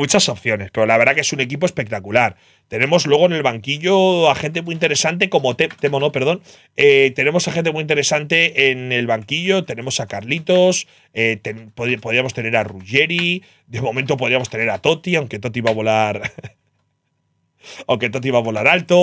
muchas opciones, pero la verdad que es un equipo espectacular. Tenemos luego en el banquillo a gente muy interesante como Temo, no, perdón. Eh, tenemos a gente muy interesante en el banquillo. Tenemos a Carlitos, eh, podríamos tener a Ruggeri, de momento podríamos tener a Totti, aunque Totti va a volar. aunque Totti va a volar alto.